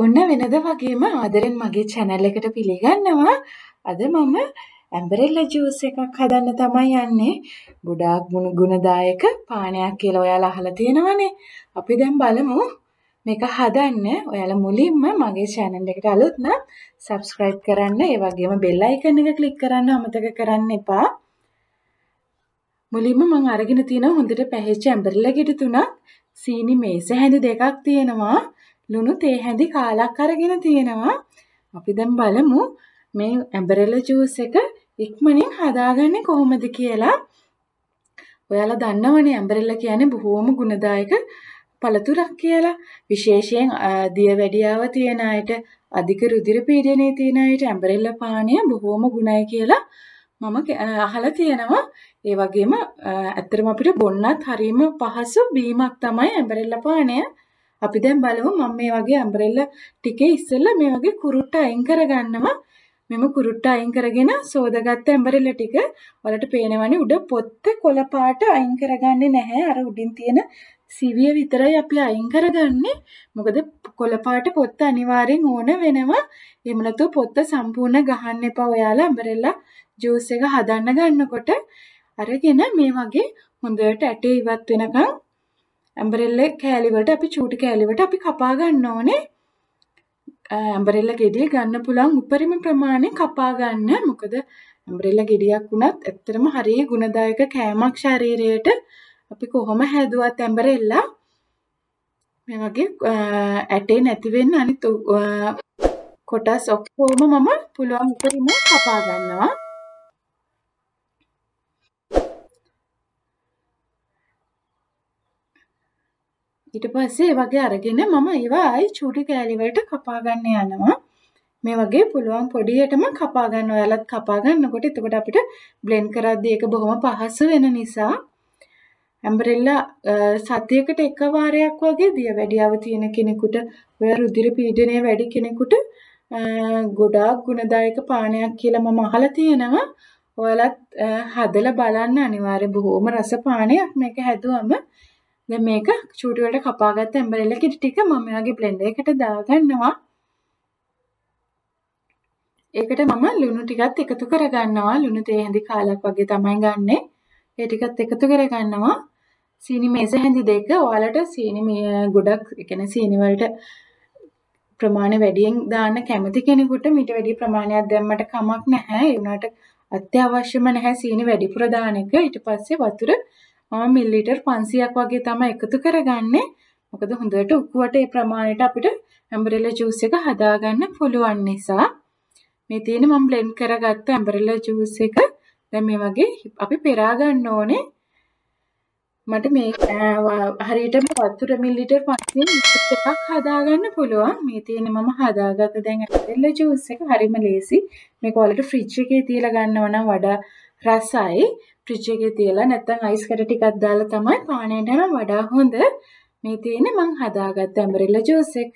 ඔන්න වෙනද වගේම ආදරෙන් මගේ channel එකට පිළිගන්නවා. අද මම ඇම්බරෙල්ලා ජූස් එකක් හදන්න තමයි යන්නේ. ගොඩාක් ගුණදායක පානයක් කියලා ඔයාලා අහලා තියෙනවනේ. අපි දැන් බලමු මේක හදන්න. ඔයාලා මුලින්ම මගේ channel එකට අලුත් නම් subscribe කරන්න, ඒ වගේම bell icon එක click කරන්න අමතක කරන්න එපා. මුලින්ම මම අරගෙන තියෙන හොඳට පැහැච්ච ඇම්බරෙල්ලා ගෙඩි තුනක්, සීනි මේස හැඳි දෙකක් තියෙනවා. ලුණු තේ හැඳි කාලක් අරගෙන තියෙනවා. අපි දැන් බලමු මේ ඇම්බරෙලා ජූස් එක ඉක්මනින් හදාගන්නේ කොහොමද කියලා. ඔයාලා දන්නවනේ ඇම්බරෙලා කියන්නේ බොහෝම ගුණදායක පළතුරක් කියලා. විශේෂයෙන් දියවැඩියාව තියෙන අයට අධික රුධිර පීඩනය තියෙන අයට ඇම්බරෙල්ලා පානය බොහෝම ගුණයි කියලා මම අහලා තියෙනවා. ඒ වගේම ඇත්තටම අපිට බොන්නත් හරීම පහසු බීමක් තමයි ඇම්බරෙල්ලා පානය. අපි දැන් බලමු මම මේ වගේ අම්බ්‍රෙල්ලා ටිකේ ඉස්සෙල්ලා මේ වගේ කුරුට්ට අයින් කරගන්නවා. මෙම කුරුට්ට අයින් කරගෙන සෝදාගත්ත අම්බ්‍රෙල්ලා ටික වලට පේනවනේ උඩ පොත්ත කොළ පාට අයින් කරගන්නේ නැහැ. අර උඩින් තියෙන සිවිය විතරයි අපි අයින් කරගන්නේ. මොකද කොළපාට පොත්ත අනිවාර්යෙන් ඕන වෙනවා. එහෙම නැතුව පොත්ත සම්පූර්ණ ගහන්න එපා. ඔයාලා අඹරෙලා ජූස් එක හදන්න ගන්නකොට අරගෙන මේ වගේ හොඳට ඇටේ ඉවත් වෙනකන් ඇම්බරෙල්ල කෑලිවට අපි චූටි කෑලිවට අපි කපා ගන්න ඕනේ ඇම්බරෙල්ල ගෙඩිය ගන්න පුළුවන් උපරිම ප්‍රමාණය කපා ගන්න මොකද ඇම්බරෙල්ල ගෙඩියක් වුණත් ඇත්තටම හරිය ගුණදායක කෑමක් ශරීරයට අපි කොහොම හැදුවත් ඇම්බරෙල්ලා මේ වගේ ඇටේ නැති වෙන්න අනිත් කොටස් ඔක්කොම මම පුළුවන් උපරිම කපා ගන්නවා ඊට පස්සේ වගේ අරගෙන මම ඒවා ආයි චූටි කෑලිවලට කපා ගන්න යනවා. මේ වගේ පුළුවන් පොඩියටම කපා ගන්න ඔයාලත් කපා ගන්නකොට එතකොට අපිට බ්ලෙන්ඩ් කරද්දී ඒක බොහොම පහසු වෙන නිසා ඇම්බරෙල්ලා සතියකට එක වාරයක් වගේ දියවැඩියාව තියෙන කෙනෙකුට ඔය රුධිර පීඩනය වැඩි කෙනෙකුට ගොඩාක් ගුණදායක පානයක් කියලා මම අහලා තියෙනවා ඔයාලත් හදලා බලන්න අනිවාර්ය බොහොම රස පානයක් මේක හැදුවම දැන් මේක චූටි වලට කපාගත්ත ඇම්බරෙල්ලා කිරි ටික මම යාගේ බ්ලෙන්ඩර් එකට දාගන්නවා. ඒකට මම ලුණු ටිකත් එකතු කරගන්නවා. ලුණු තේ හැඳි කාලක් වගේ තමයි ගන්නෙ. ඒ ටිකත් එකතු කරගන්නවා. සීනි මේස හැඳි දෙක ඔයාලට සීනි ගොඩක් ඒ සීනි වලට ප්‍රමාණය වැඩියෙන් දාන්න කැමති කෙනෙකුට මීට වැඩි ප්‍රමාණයක් දැම්මට කමක් නැහැ. ඒ වුණාට අත්‍යවශ්‍යම නැහැ සීනි වැඩිපුර දාන එක. ඊට පස්සේ වතුර මම මිලිලීටර් 500ක් වගේ තමයි එකතු කරගන්නේ. මොකද හොඳට උකුවට ඒ ප්‍රමාණයට අපිට ඇම්බරෙලා ජූස් එක හදාගන්න පුළුවන් නිසා මේ තියෙන මම බ්ලෙන්ඩ් කරගත්ත ඇම්බරෙලා ජූස් එක දැන් මේ වගේ අපි පෙරා ගන්න ඕනේ. මට මේ හරියටම වතුර මිලිලීටර් 500 මික්ස් එකක් හදාගන්න පුළුවන්. මේ තියෙන මම හදාගත්ත දැන් ඇපල් ජූස් එක හරිම ලේසි. මේක ඔයාලට ෆ්‍රිජ් එකේ තියලා ගන්නවා නම් වඩා රසයි. ෆ්‍රිජ් එකේ තියලා නැත්නම් අයිස් කැට ටිකක් දාලා තමයි පානයට නම් වඩා හොඳ මේ තියෙන්නේ මං හදාගත්ත ඇම්බරෙල්ලා ජූස් එක.